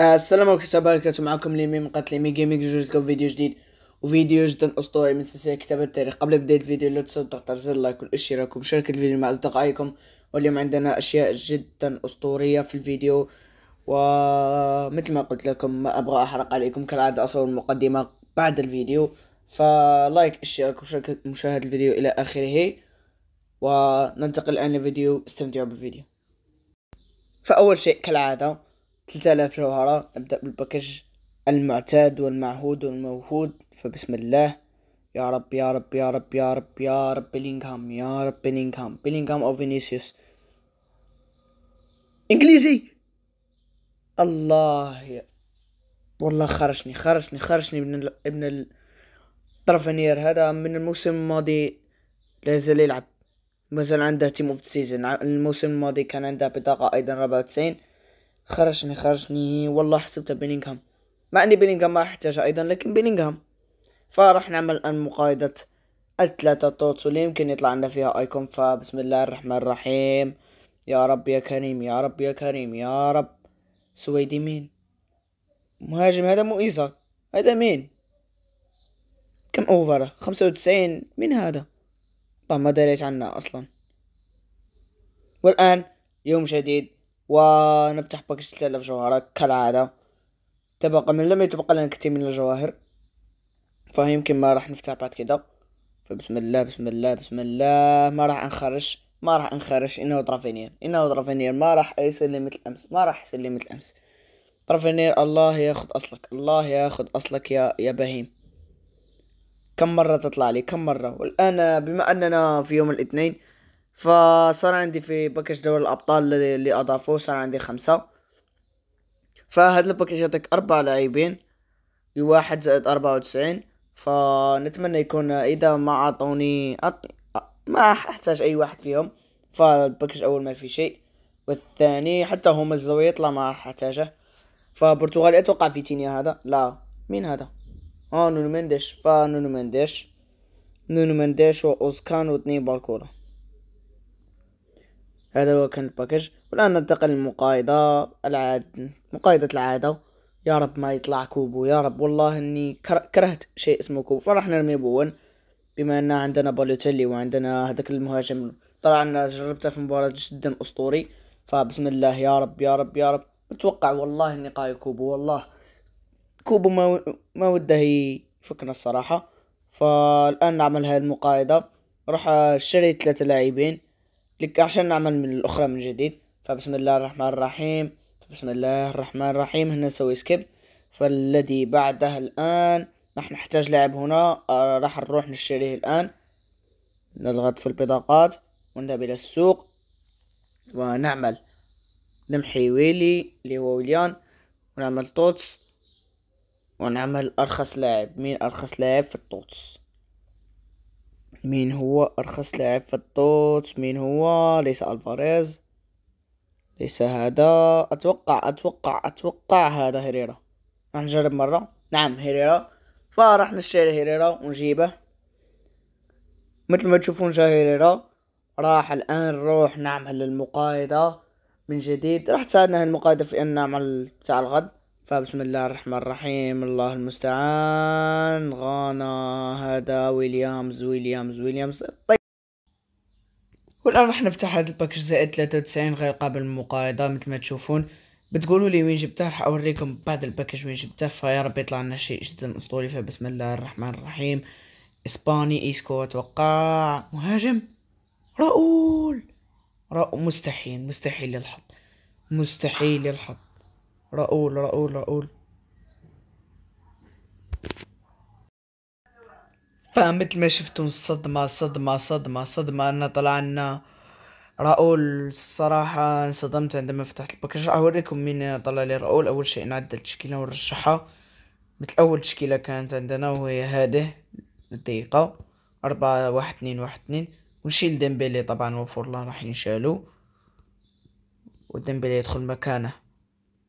السلام عليكم ورحمة الله معكم ليمي من قناة ليمي جيمنج جوج لكم فيديو جديد وفيديو جدا اسطوري من سلسلة كتاب التاريخ قبل بداية الفيديو لا تنسوا تضغطوا على زر اللايك والاشتراك ومشاركة الفيديو مع اصدقائكم واليوم عندنا اشياء جدا اسطورية في الفيديو ومثل ما قلت لكم ما ابغى احرق عليكم كالعادة اصور المقدمة بعد الفيديو فلايك اشتراك ومشاركة مشاهدة الفيديو الى اخره وننتقل الان لفيديو استمتعوا بالفيديو فاول شيء كالعادة 3000 جوهرة نبدأ بالباكج المعتاد والمعهود والموهود فبسم الله يا رب يا رب يا رب يا رب يا رب بيلينغهام يا رب بيلينغهام بيلينغهام أو فينيسيوس إنجليزي الله يا والله خرجني خرجني خرجني من ال... من ال... هذا من الموسم الماضي لازال يلعب مازال عنده تيم اوف سيزون الموسم الماضي كان عنده بطاقة ايضا 94 خرجني خرجني والله حسبتها بيلينغهام مع اني بيلينغهام ما احتاجها ايضا لكن بيلينغهام فراح نعمل ان مقايضة الثلاثة توتس اللي يمكن يطلع لنا فيها ايكون فبسم الله الرحمن الرحيم يا رب يا كريم يا رب يا كريم يا رب سويدي مين مهاجم هذا مو ايزاك هذا مين كم اوفر خمسة وتسعين مين هذا طب ما دريت عنه اصلا والان يوم جديد ونفتح باكج تلف جوهرات كالعادة تبقى من لم يتبقى لنا كثير من الجواهر فيمكن ما راح نفتح بعد كده فبسم الله بسم الله بسم الله ما راح انخرش ما راح انخرش انه طرفينير انه طرفينير ما راح يسلم مثل امس ما راح يسلم مثل امس طرفينير الله ياخذ اصلك الله ياخذ اصلك يا يا بهيم كم مرة تطلع لي كم مرة والآن بما أننا في يوم الاثنين فصار عندي في باكج دوري الابطال اللي اضافوه صار عندي خمسة فهذا الباكج يعطيك اربع لاعبين واحد زائد اربعة وتسعين فنتمنى يكون اذا ما عطوني أط... ما احتاج اي واحد فيهم فالباكج اول ما في شيء والثاني حتى هو مزلو يطلع ما راح احتاجه فبرتغالي اتوقع فيتينيا هذا لا مين هذا اه نونو مندش فنونو مندش نونو مندش واوسكان واثنين بالكوره هذا هو كان الباكج والان ننتقل للمقايضة العاد مقايضة العادة يا رب ما يطلع كوبو يا رب والله اني كرهت شيء اسمه كوبو فراح نرمي بوون بما ان عندنا بالوتيلي وعندنا هذاك المهاجم انا جربته في مباراة جدا اسطوري فبسم الله يا رب يا رب يا رب اتوقع والله اني قاي كوبو والله كوبو ما, و... ما وده يفكنا الصراحة فالان نعمل هاي المقايضة راح اشتري ثلاثة لاعبين لك عشان نعمل من الاخرى من جديد فبسم الله الرحمن الرحيم بسم الله الرحمن الرحيم هنا نسوي سكيب فالذي بعده الان راح نحتاج لاعب هنا آه، راح نروح نشتريه الان نضغط في البطاقات ونذهب الى السوق ونعمل نمحي ويلي اللي هو ويليان ونعمل توتس ونعمل ارخص لاعب مين ارخص لاعب في التوتس مين هو أرخص لاعب في الطوط مين هو ليس ألفاريز ليس هذا أتوقع أتوقع أتوقع هذا هيريرا راح نجرب مرة نعم هيريرا فراح نشتري هيريرا ونجيبه مثل ما تشوفون جا هيريرا راح الآن نروح نعمل المقايضة من جديد راح تساعدنا المقايضة في أن نعمل تاع الغد فبسم الله الرحمن الرحيم الله المستعان غانا هذا ويليامز ويليامز ويليامز طيب والان راح نفتح هذا الباكج زائد 93 غير قابل للمقايضه مثل ما تشوفون بتقولوا لي وين جبته راح اوريكم بعد الباكج وين جبته فيا رب يطلع لنا شيء جدا اسطوري فبسم الله الرحمن الرحيم اسباني ايسكو اتوقع مهاجم راؤول راؤول مستحيل مستحيل للحظ مستحيل للحظ راؤول راؤول راؤول فمثل ما شفتوا الصدمة صدمة صدمة صدمة أن طلع لنا راؤول الصراحة انصدمت عندما فتحت الباكج راح أوريكم مين طلع لي راؤول أول شيء نعدل التشكيلة ونرشحها مثل أول تشكيلة كانت عندنا وهي هذه الدقيقة أربعة واحد اثنين واحد اثنين ونشيل ديمبيلي طبعا وفورلان راح ينشالو وديمبيلي يدخل مكانه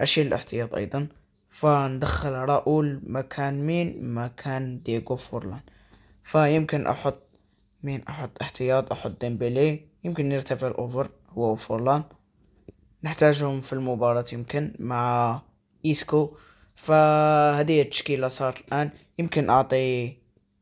أشيل الاحتياط أيضا فندخل راؤول مكان مين مكان ديجو فورلان فيمكن أحط مين أحط احتياط أحط ديمبلي يمكن يرتفع الأوفر هو فورلان نحتاجهم في المباراة يمكن مع إيسكو فهذه التشكيلة صارت الآن يمكن أعطي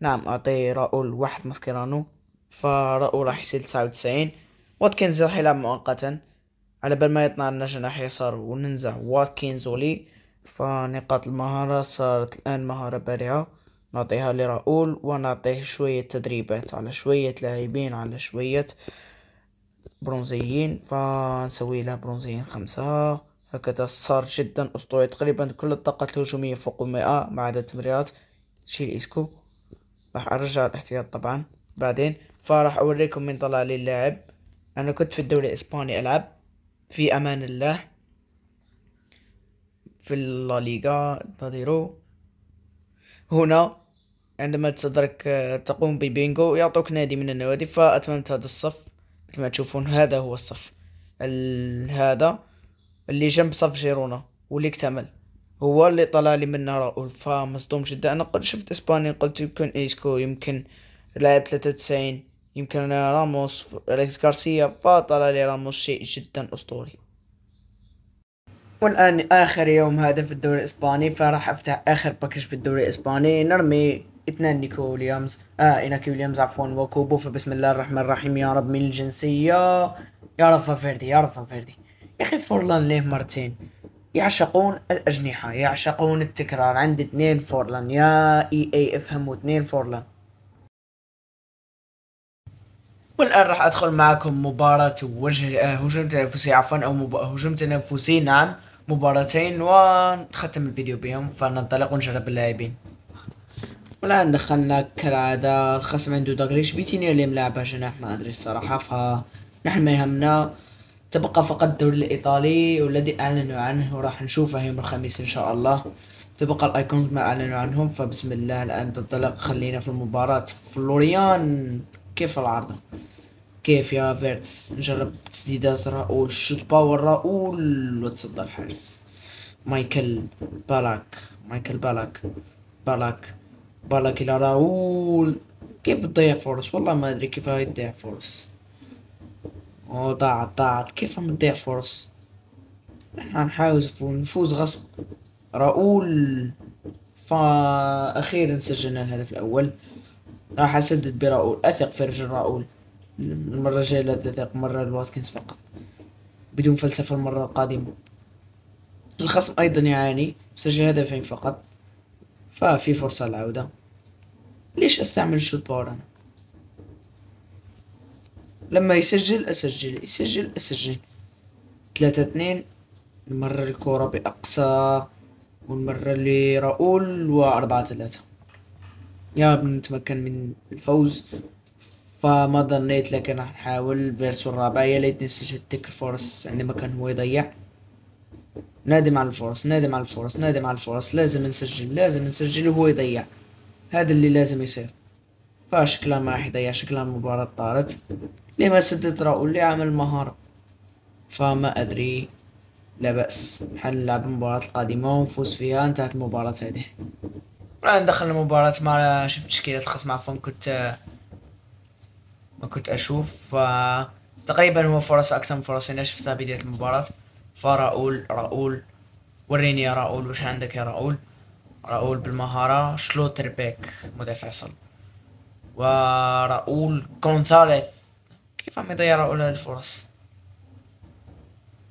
نعم أعطي راؤول واحد ماسكيرانو فراؤول راح يصير تسعة وتسعين واتكنز راح يلعب مؤقتا على بال ما يطلع لنا ناحية يسار وننزع واتكينز ولي فنقاط المهارة صارت الآن مهارة بارعة نعطيها لراؤول ونعطيه شوية تدريبات على شوية لاعبين على شوية برونزيين فنسوي له برونزيين خمسة هكذا صار جدا أسطوري تقريبا كل الطاقات الهجومية فوق المئة ما عدا التمريرات شيل إسكو راح أرجع الاحتياط طبعا بعدين فراح أوريكم من طلع لي اللاعب أنا كنت في الدوري الإسباني ألعب في أمان الله في الليغا انتظروا هنا عندما تدرك تقوم ببينجو يعطوك نادي من النوادي فأتممت هذا الصف مثل ما تشوفون هذا هو الصف هذا اللي جنب صف جيرونا واللي اكتمل هو اللي طلع لي منه رؤوف فمصدوم جدا انا قد شفت اسباني قلت يمكن ايسكو يمكن لاعب 93 يمكن راموس أليكس غارسيا فاطلة لراموس شيء جدا أسطوري والآن آخر يوم هذا في الدوري الإسباني فراح أفتح آخر باكج في الدوري الإسباني نرمي اثنين نيكو ويليامز اه نيكو ويليامز عفوا وكوبو فبسم الله الرحمن الرحيم يا رب من الجنسية يا رب فيردي يا رب فيردي يا أخي فورلان ليه مرتين يعشقون الأجنحة يعشقون التكرار عندي اثنين فورلان يا إي إي افهموا اثنين فورلان والآن راح أدخل معكم مباراة وجه آه، هجوم تنافسي عفوا أو مب... هجوم تنافسي نعم مباراتين ونختم الفيديو بهم فننطلق ونجرب اللاعبين والآن دخلنا كالعادة الخصم عنده دغريش فيتينيا اللي ملعبها جناح ما أدري الصراحة فنحن ما يهمنا تبقى فقط الدوري الإيطالي والذي أعلنوا عنه وراح نشوفه يوم الخميس إن شاء الله تبقى الايكونز ما اعلنوا عنهم فبسم الله الان تنطلق خلينا في المباراة فلوريان كيف العرض كيف يا فيرتس نجرب تسديدات راؤول شوت باور راؤول وتصدى الحارس مايكل بالاك مايكل بالاك بالاك بالاك الى راؤول كيف تضيع فرص والله ما ادري كيف هاي تضيع فرص او ضاعت ضاعت كيف عم تضيع فرص احنا نحاول نفوز غصب راؤول اخيرا سجلنا الهدف الاول راح اسدد براؤول اثق في رجل راؤول المرة الجاية لا تثق مرة الواتكنز فقط بدون فلسفة المرة القادمة الخصم أيضا يعاني سجل هدفين فقط ففي فرصة للعودة ليش أستعمل الشوت باور أنا لما يسجل أسجل يسجل أسجل ثلاثة اثنين المرة الكرة بأقصى والمرة لراؤول راؤول وأربعة ثلاثة يا رب نتمكن من الفوز فما ظنيت لكن راح نحاول فيرسو الرابع يا ليتني تيك الفرص عندما كان هو يضيع نادم على الفرص نادم على الفرص نادم على الفرص لازم نسجل لازم نسجل وهو يضيع هذا اللي لازم يصير فشكلها ما راح يضيع شكلها المباراة طارت لما سدد راؤول عمل مهارة فما أدري لا بأس حنلعب المباراة القادمة ونفوز فيها انتهت المباراة هذه انا ندخل المباراة ما شفت تشكيلة الخاص مع فون كنت ما كنت اشوف ف تقريبا هو فرص اكثر من فرص انا شفتها بداية المباراة فراؤول راؤول وريني يا راؤول واش عندك يا راؤول راؤول بالمهارة شلوتر بيك مدافع صلب وراؤول كونثاليث كيف عم يضيع راؤول هذه الفرص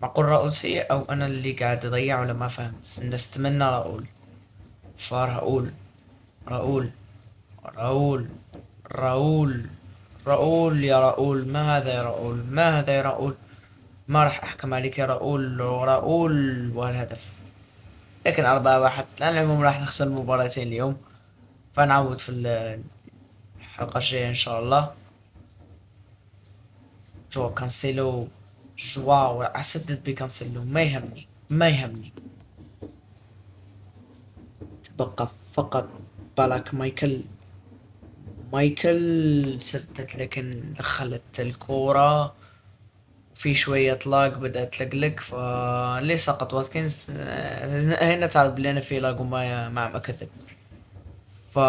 معقول راؤول سيء او انا اللي قاعد اضيع ولا ما فهمت نستمنى راؤول فراؤول راؤول راؤول راؤول راؤول يا راؤول ما هذا يا راؤول ما هذا يا راؤول ما راح أحكم عليك يا راؤول راؤول والهدف لكن أربعة واحد على العموم راح نخسر مباراتين اليوم فنعود في الحلقة الجاية إن شاء الله جو كانسيلو جواو أسدد بكانسيلو ما يهمني ما يهمني تبقى فقط بالك مايكل مايكل سدت لكن دخلت الكورة في شوية لاج بدأت تلقلق فلي سقط واتكنز هنا تعرف بلينا في لاج وما ما عم كذب ف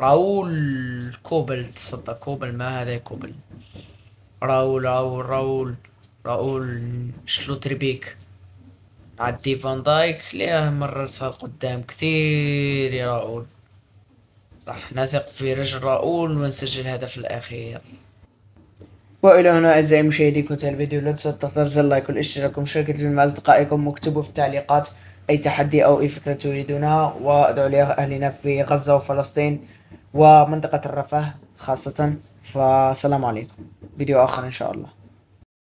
راول كوبل تصدق كوبل ما هذا كوبل راول راول راول راول شلوتربيك عدي فان دايك ليه مررتها قدام كثير يا راؤول راح نثق في رجل راؤول ونسجل الهدف الأخير والى هنا اعزائي مشاهدي كنت الفيديو لا تنسوا تضغطوا زر اللايك والاشتراك ومشاركه الفيديو مع اصدقائكم واكتبوا في التعليقات اي تحدي او اي فكره تريدونها وادعوا لاهلنا في غزه وفلسطين ومنطقه الرفاه خاصه فسلام عليكم فيديو اخر ان شاء الله